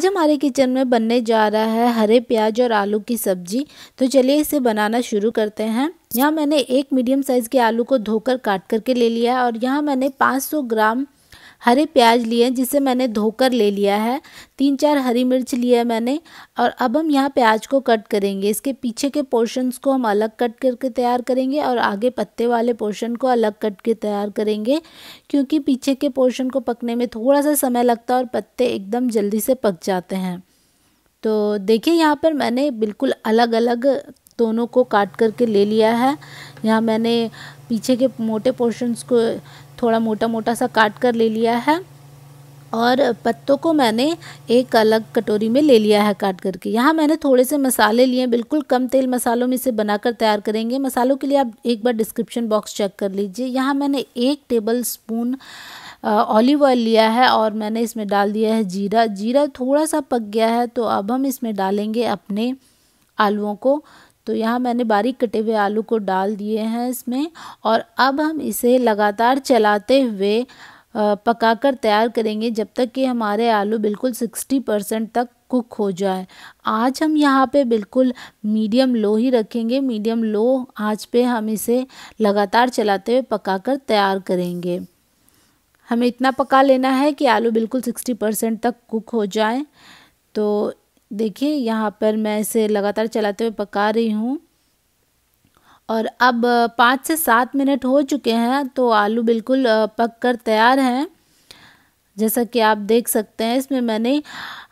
आज हमारे किचन में बनने जा रहा है हरे प्याज और आलू की सब्जी तो चलिए इसे बनाना शुरू करते हैं यहाँ मैंने एक मीडियम साइज़ के आलू को धोकर काट करके ले लिया और यहाँ मैंने 500 ग्राम हरे प्याज लिए जिसे मैंने धोकर ले लिया है तीन चार हरी मिर्च लिए मैंने और अब हम यहाँ प्याज को कट करेंगे इसके पीछे के पोर्शंस को हम अलग कट करके तैयार करेंगे और आगे पत्ते वाले पोर्शन को अलग कट के तैयार करेंगे क्योंकि पीछे के पोर्शन को पकने में थोड़ा सा समय लगता है और पत्ते एकदम जल्दी से पक जाते हैं तो देखिए यहाँ पर मैंने बिल्कुल अलग अलग दोनों को काट करके ले लिया है यहाँ मैंने पीछे के मोटे पोर्शंस को थोड़ा मोटा मोटा सा काट कर ले लिया है और पत्तों को मैंने एक अलग कटोरी में ले लिया है काट करके यहाँ मैंने थोड़े से मसाले लिए बिल्कुल कम तेल मसालों में इसे बनाकर तैयार करेंगे मसालों के लिए आप एक बार डिस्क्रिप्शन बॉक्स चेक कर लीजिए यहाँ मैंने एक टेबल स्पून ऑलिव ऑयल लिया है और मैंने इसमें डाल दिया है जीरा जीरा थोड़ा सा पक गया है तो अब हम इसमें डालेंगे अपने आलुओं को तो यहाँ मैंने बारीक कटे हुए आलू को डाल दिए हैं इसमें और अब हम इसे लगातार चलाते हुए पकाकर तैयार करेंगे जब तक कि हमारे आलू बिल्कुल सिक्सटी परसेंट तक कुक हो जाए आज हम यहाँ पे बिल्कुल मीडियम लो ही रखेंगे मीडियम लो आज पे हम इसे लगातार चलाते हुए पकाकर तैयार करेंगे हमें इतना पका लेना है कि आलू बिल्कुल सिक्सटी परसेंट तक कुक हो जाए तो देखिए यहाँ पर मैं इसे लगातार चलाते हुए पका रही हूँ और अब पाँच से सात मिनट हो चुके हैं तो आलू बिल्कुल पक कर तैयार हैं जैसा कि आप देख सकते हैं इसमें मैंने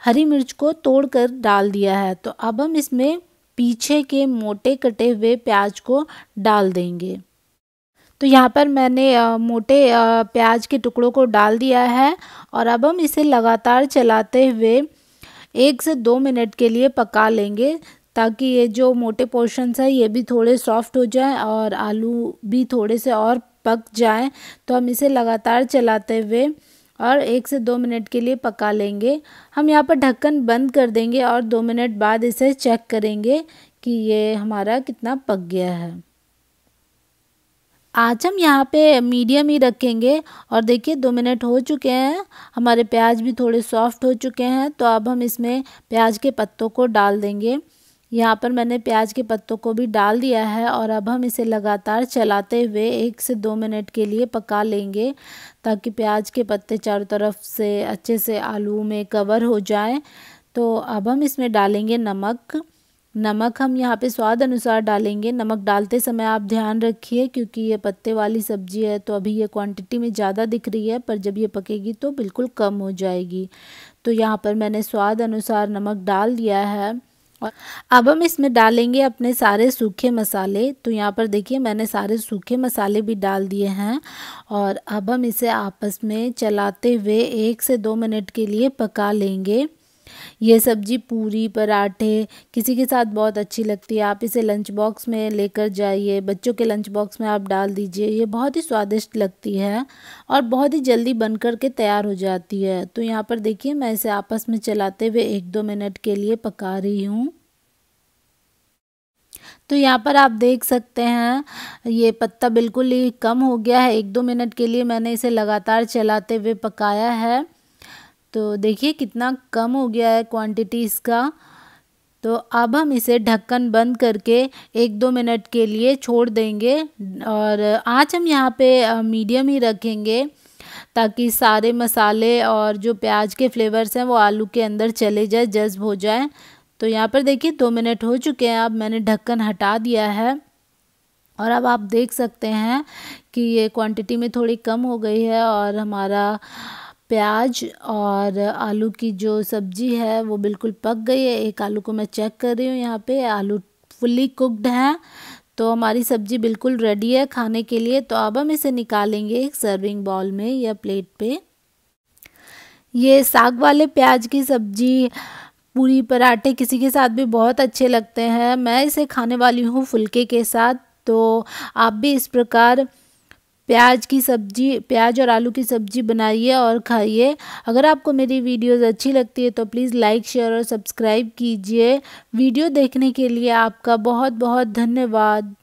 हरी मिर्च को तोड़ कर डाल दिया है तो अब हम इसमें पीछे के मोटे कटे हुए प्याज को डाल देंगे तो यहाँ पर मैंने मोटे प्याज के टुकड़ों को डाल दिया है और अब हम इसे लगातार चलाते हुए एक से दो मिनट के लिए पका लेंगे ताकि ये जो मोटे पोर्शंस है ये भी थोड़े सॉफ्ट हो जाए और आलू भी थोड़े से और पक जाए तो हम इसे लगातार चलाते हुए और एक से दो मिनट के लिए पका लेंगे हम यहाँ पर ढक्कन बंद कर देंगे और दो मिनट बाद इसे चेक करेंगे कि ये हमारा कितना पक गया है आज हम यहाँ पे मीडियम ही रखेंगे और देखिए दो मिनट हो चुके हैं हमारे प्याज भी थोड़े सॉफ्ट हो चुके हैं तो अब हम इसमें प्याज के पत्तों को डाल देंगे यहाँ पर मैंने प्याज के पत्तों को भी डाल दिया है और अब हम इसे लगातार चलाते हुए एक से दो मिनट के लिए पका लेंगे ताकि प्याज के पत्ते चारों तरफ से अच्छे से आलू में कवर हो जाए तो अब हम इसमें डालेंगे नमक नमक हम यहाँ पे स्वाद अनुसार डालेंगे नमक डालते समय आप ध्यान रखिए क्योंकि ये पत्ते वाली सब्जी है तो अभी ये क्वांटिटी में ज़्यादा दिख रही है पर जब ये पकेगी तो बिल्कुल कम हो जाएगी तो यहाँ पर मैंने स्वाद अनुसार नमक डाल दिया है और अब हम इसमें डालेंगे अपने सारे सूखे मसाले तो यहाँ पर देखिए मैंने सारे सूखे मसाले भी डाल दिए हैं और अब हम इसे आपस में चलाते हुए एक से दो मिनट के लिए पका लेंगे ये सब्जी पूरी पराठे किसी के साथ बहुत अच्छी लगती है आप इसे लंच बॉक्स में लेकर जाइए बच्चों के लंच बॉक्स में आप डाल दीजिए ये बहुत ही स्वादिष्ट लगती है और बहुत ही जल्दी बन कर के तैयार हो जाती है तो यहाँ पर देखिए मैं इसे आपस में चलाते हुए एक दो मिनट के लिए पका रही हूँ तो यहाँ पर आप देख सकते हैं ये पत्ता बिल्कुल ही कम हो गया है एक दो मिनट के लिए मैंने इसे लगातार चलाते हुए पकाया है तो देखिए कितना कम हो गया है क्वांटिटी इसका तो अब हम इसे ढक्कन बंद करके एक दो मिनट के लिए छोड़ देंगे और आज हम यहाँ पे मीडियम ही रखेंगे ताकि सारे मसाले और जो प्याज के फ्लेवर्स हैं वो आलू के अंदर चले जाए जज्ब हो जाए तो यहाँ पर देखिए दो मिनट हो चुके हैं अब मैंने ढक्कन हटा दिया है और अब आप देख सकते हैं कि ये क्वांटिटी में थोड़ी कम हो गई है और हमारा प्याज और आलू की जो सब्ज़ी है वो बिल्कुल पक गई है एक आलू को मैं चेक कर रही हूँ यहाँ पे आलू फुल्ली कुकड है तो हमारी सब्ज़ी बिल्कुल रेडी है खाने के लिए तो अब हम इसे निकालेंगे एक सर्विंग बॉल में या प्लेट पे ये साग वाले प्याज की सब्ज़ी पूरी पराठे किसी के साथ भी बहुत अच्छे लगते हैं मैं इसे खाने वाली हूँ फुलके के साथ तो आप भी इस प्रकार प्याज की सब्ज़ी प्याज और आलू की सब्ज़ी बनाइए और खाइए अगर आपको मेरी वीडियोस अच्छी लगती है तो प्लीज़ लाइक शेयर और सब्सक्राइब कीजिए वीडियो देखने के लिए आपका बहुत बहुत धन्यवाद